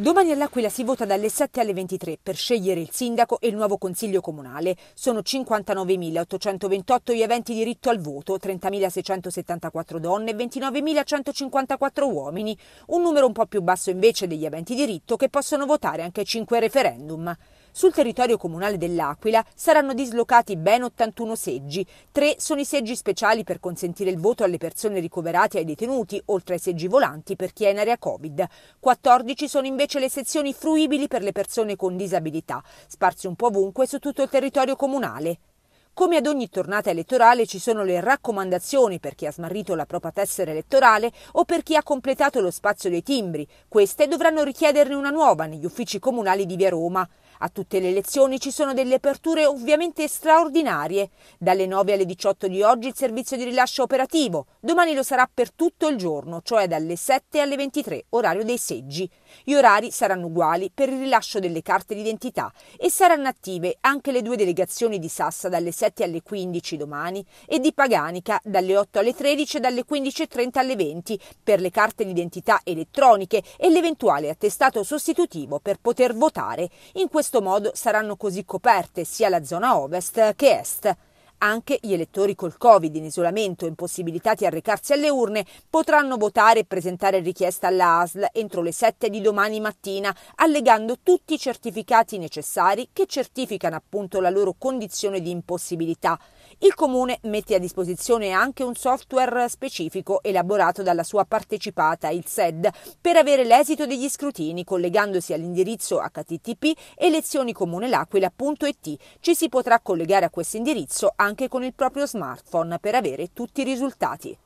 Domani all'Aquila si vota dalle 7 alle 23 per scegliere il sindaco e il nuovo consiglio comunale. Sono 59.828 gli eventi diritto al voto, 30.674 donne e 29.154 uomini, un numero un po' più basso invece degli eventi diritto che possono votare anche 5 referendum. Sul territorio comunale dell'Aquila saranno dislocati ben 81 seggi. Tre sono i seggi speciali per consentire il voto alle persone ricoverate e ai detenuti, oltre ai seggi volanti per chi è in area Covid. 14 sono invece le sezioni fruibili per le persone con disabilità, sparse un po' ovunque su tutto il territorio comunale. Come ad ogni tornata elettorale ci sono le raccomandazioni per chi ha smarrito la propria tessera elettorale o per chi ha completato lo spazio dei timbri. Queste dovranno richiederne una nuova negli uffici comunali di Via Roma. A tutte le lezioni ci sono delle aperture ovviamente straordinarie. Dalle 9 alle 18 di oggi il servizio di rilascio operativo, domani lo sarà per tutto il giorno, cioè dalle 7 alle 23, orario dei seggi. Gli orari saranno uguali per il rilascio delle carte d'identità e saranno attive anche le due delegazioni di Sassa dalle 7 alle 15 domani e di Paganica dalle 8 alle 13 e dalle 15.30 alle 20 per le carte d'identità elettroniche e l'eventuale attestato sostitutivo per poter votare. In questo questo modo saranno così coperte sia la zona ovest che est. Anche gli elettori col Covid in isolamento e impossibilitati a recarsi alle urne potranno votare e presentare richiesta alla ASL entro le 7 di domani mattina, allegando tutti i certificati necessari che certificano appunto la loro condizione di impossibilità. Il comune mette a disposizione anche un software specifico elaborato dalla sua partecipata, il SED, per avere l'esito degli scrutini collegandosi all'indirizzo http elezionicomunelaquila.it. Ci si potrà collegare a questo indirizzo anche anche con il proprio smartphone per avere tutti i risultati.